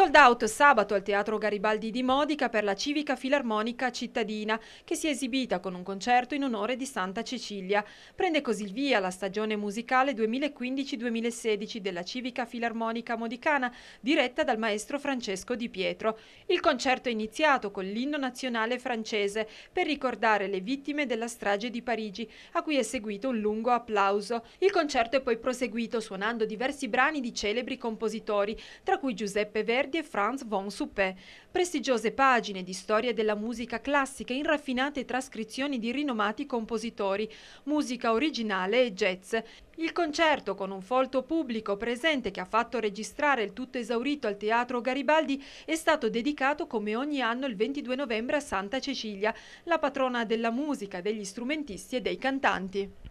Sold out sabato al Teatro Garibaldi di Modica per la Civica Filarmonica Cittadina, che si è esibita con un concerto in onore di Santa Cecilia. Prende così il via la stagione musicale 2015-2016 della Civica Filarmonica Modicana, diretta dal maestro Francesco Di Pietro. Il concerto è iniziato con l'inno nazionale francese per ricordare le vittime della strage di Parigi, a cui è seguito un lungo applauso. Il concerto è poi proseguito suonando diversi brani di celebri compositori, tra cui Giuseppe Verdi, e Franz von Suppé, prestigiose pagine di storia della musica classica in raffinate trascrizioni di rinomati compositori, musica originale e jazz. Il concerto, con un folto pubblico presente che ha fatto registrare il tutto esaurito al Teatro Garibaldi, è stato dedicato come ogni anno il 22 novembre a Santa Cecilia, la patrona della musica, degli strumentisti e dei cantanti.